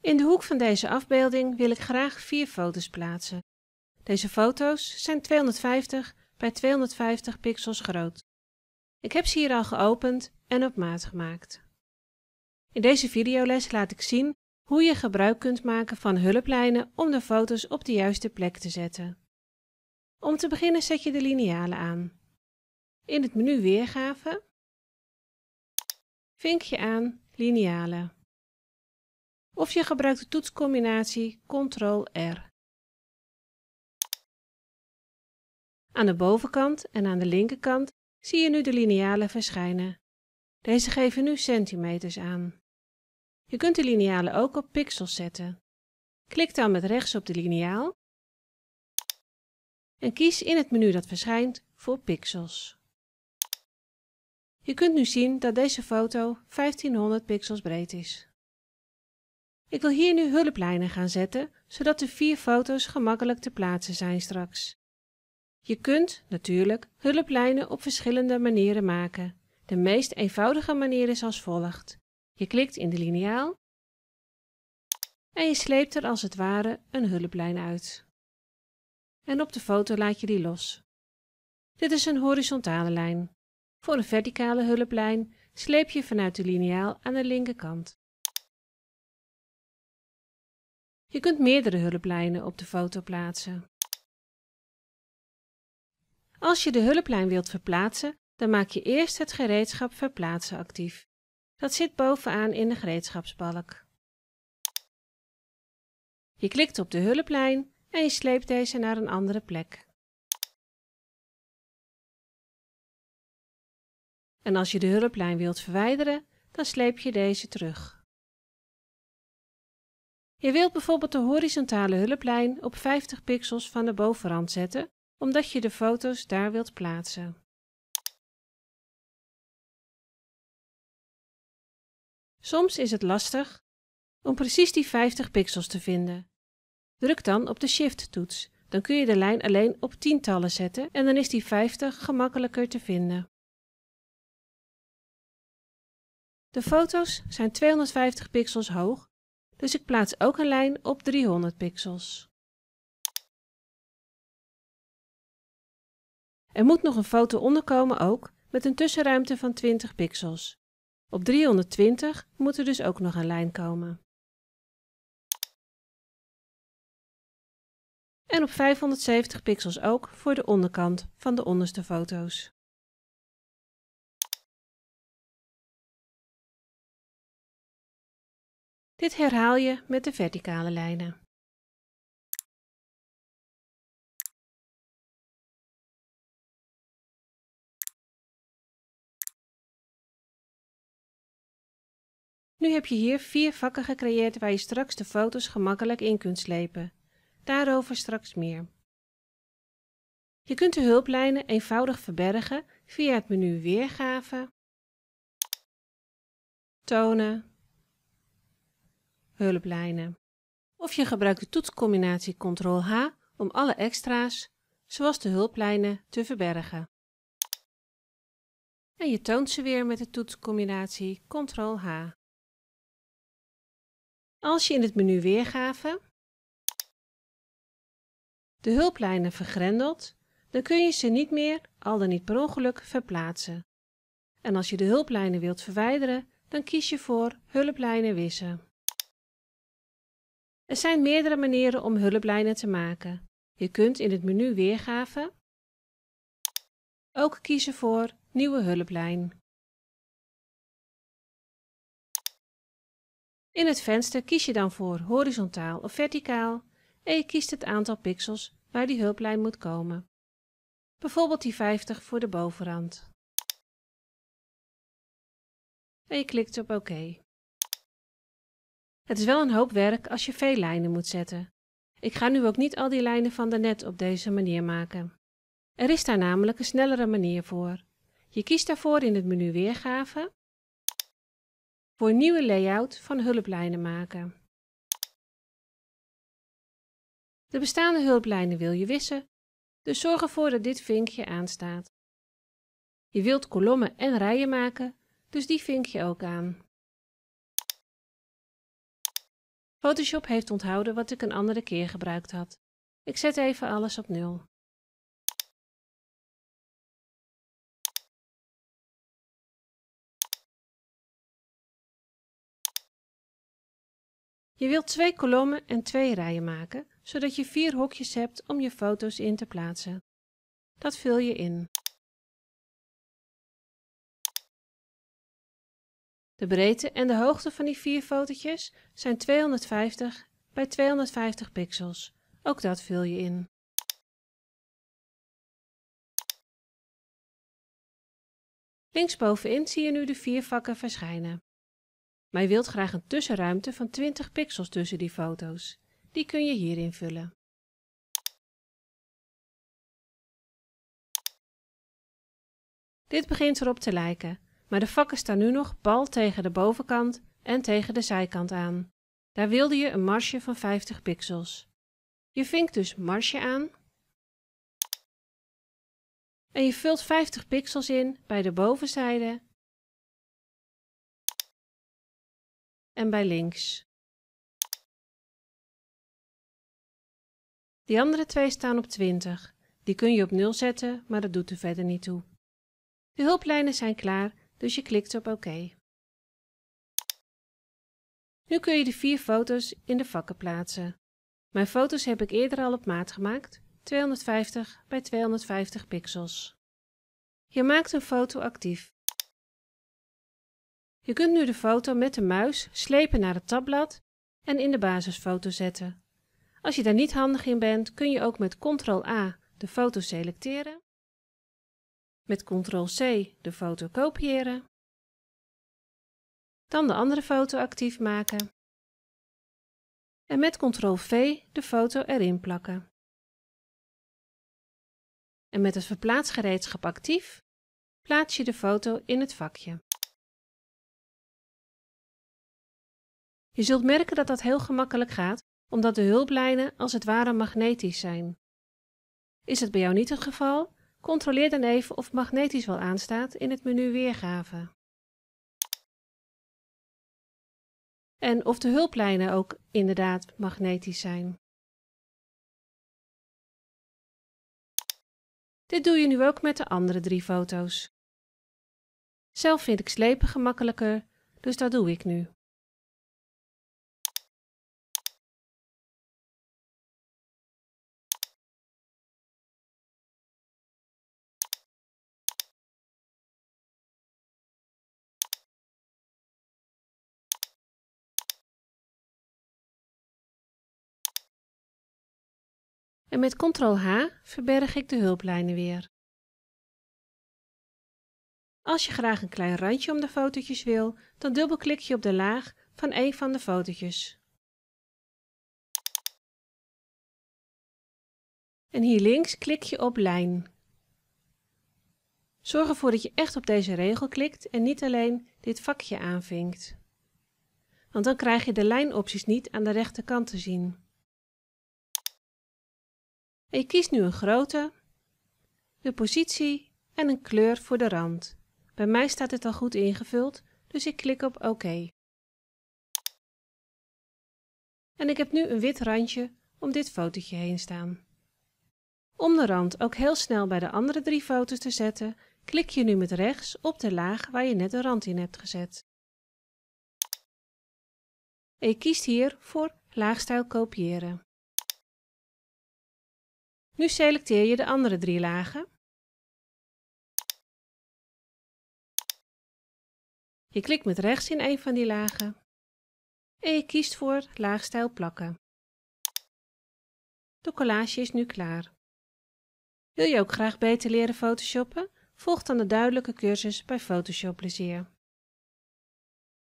In de hoek van deze afbeelding wil ik graag vier foto's plaatsen. Deze foto's zijn 250 bij 250 pixels groot. Ik heb ze hier al geopend en op maat gemaakt. In deze videoles laat ik zien hoe je gebruik kunt maken van hulplijnen om de foto's op de juiste plek te zetten. Om te beginnen zet je de linealen aan. In het menu Weergave vink je aan Linealen of je gebruikt de toetscombinatie Ctrl-R. Aan de bovenkant en aan de linkerkant zie je nu de linealen verschijnen. Deze geven nu centimeters aan. Je kunt de linealen ook op pixels zetten. Klik dan met rechts op de lineaal en kies in het menu dat verschijnt voor pixels. Je kunt nu zien dat deze foto 1500 pixels breed is. Ik wil hier nu hulplijnen gaan zetten, zodat de vier foto's gemakkelijk te plaatsen zijn straks. Je kunt, natuurlijk, hulplijnen op verschillende manieren maken. De meest eenvoudige manier is als volgt. Je klikt in de lineaal en je sleept er als het ware een hulplijn uit. En op de foto laat je die los. Dit is een horizontale lijn. Voor een verticale hulplijn sleep je vanuit de lineaal aan de linkerkant. Je kunt meerdere hulplijnen op de foto plaatsen. Als je de hulplijn wilt verplaatsen, dan maak je eerst het gereedschap verplaatsen actief. Dat zit bovenaan in de gereedschapsbalk. Je klikt op de hulplijn en je sleept deze naar een andere plek. En als je de hulplijn wilt verwijderen, dan sleep je deze terug. Je wilt bijvoorbeeld de horizontale hulplijn op 50 pixels van de bovenrand zetten, omdat je de foto's daar wilt plaatsen. Soms is het lastig om precies die 50 pixels te vinden. Druk dan op de Shift-toets, dan kun je de lijn alleen op tientallen zetten en dan is die 50 gemakkelijker te vinden. De foto's zijn 250 pixels hoog dus ik plaats ook een lijn op 300 pixels. Er moet nog een foto onderkomen ook, met een tussenruimte van 20 pixels. Op 320 moet er dus ook nog een lijn komen. En op 570 pixels ook voor de onderkant van de onderste foto's. Dit herhaal je met de verticale lijnen. Nu heb je hier vier vakken gecreëerd waar je straks de foto's gemakkelijk in kunt slepen. Daarover straks meer. Je kunt de hulplijnen eenvoudig verbergen via het menu Weergave, Tonen hulplijnen. Of je gebruikt de toetscombinatie Ctrl-H om alle extra's, zoals de hulplijnen, te verbergen. En je toont ze weer met de toetscombinatie Ctrl-H. Als je in het menu Weergave de hulplijnen vergrendelt, dan kun je ze niet meer, al dan niet per ongeluk, verplaatsen. En als je de hulplijnen wilt verwijderen, dan kies je voor Hulplijnen wissen. Er zijn meerdere manieren om hulplijnen te maken. Je kunt in het menu Weergave ook kiezen voor Nieuwe hulplijn. In het venster kies je dan voor horizontaal of verticaal en je kiest het aantal pixels waar die hulplijn moet komen. Bijvoorbeeld die 50 voor de bovenrand. En je klikt op OK. Het is wel een hoop werk als je veel lijnen moet zetten. Ik ga nu ook niet al die lijnen van daarnet op deze manier maken. Er is daar namelijk een snellere manier voor. Je kiest daarvoor in het menu Weergave voor nieuwe layout van hulplijnen maken. De bestaande hulplijnen wil je wissen, dus zorg ervoor dat dit vinkje aanstaat. Je wilt kolommen en rijen maken, dus die vink je ook aan. Photoshop heeft onthouden wat ik een andere keer gebruikt had. Ik zet even alles op nul. Je wilt twee kolommen en twee rijen maken, zodat je vier hokjes hebt om je foto's in te plaatsen. Dat vul je in. De breedte en de hoogte van die vier fotootjes zijn 250 bij 250 pixels. Ook dat vul je in. Linksbovenin zie je nu de vier vakken verschijnen. Maar je wilt graag een tussenruimte van 20 pixels tussen die foto's. Die kun je hier invullen. Dit begint erop te lijken, maar de vakken staan nu nog bal tegen de bovenkant en tegen de zijkant aan. Daar wilde je een marge van 50 pixels. Je vinkt dus marge aan en je vult 50 pixels in bij de bovenzijde en bij links. Die andere twee staan op 20. Die kun je op 0 zetten, maar dat doet er verder niet toe. De hulplijnen zijn klaar dus je klikt op OK. Nu kun je de vier foto's in de vakken plaatsen. Mijn foto's heb ik eerder al op maat gemaakt, 250 bij 250 pixels. Je maakt een foto actief. Je kunt nu de foto met de muis slepen naar het tabblad en in de basisfoto zetten. Als je daar niet handig in bent, kun je ook met Ctrl-A de foto selecteren met ctrl-c de foto kopiëren. Dan de andere foto actief maken. En met ctrl-v de foto erin plakken. En met het verplaatsgereedschap actief plaats je de foto in het vakje. Je zult merken dat dat heel gemakkelijk gaat, omdat de hulplijnen als het ware magnetisch zijn. Is het bij jou niet het geval? Controleer dan even of magnetisch wel aanstaat in het menu Weergave. En of de hulplijnen ook inderdaad magnetisch zijn. Dit doe je nu ook met de andere drie foto's. Zelf vind ik slepen gemakkelijker, dus dat doe ik nu. en met Ctrl-H verberg ik de hulplijnen weer. Als je graag een klein randje om de fotootjes wil, dan dubbelklik je op de laag van een van de fotootjes. En hier links klik je op lijn. Zorg ervoor dat je echt op deze regel klikt en niet alleen dit vakje aanvinkt. Want dan krijg je de lijnopties niet aan de rechterkant te zien. En je kiest nu een grootte, de positie en een kleur voor de rand. Bij mij staat het al goed ingevuld, dus ik klik op OK. En ik heb nu een wit randje om dit fotootje heen staan. Om de rand ook heel snel bij de andere drie foto's te zetten, klik je nu met rechts op de laag waar je net de rand in hebt gezet. En je kiest hier voor laagstijl kopiëren. Nu selecteer je de andere drie lagen. Je klikt met rechts in een van die lagen en je kiest voor laagstijl plakken. De collage is nu klaar. Wil je ook graag beter leren photoshoppen? Volg dan de duidelijke cursus bij Photoshop Plezier.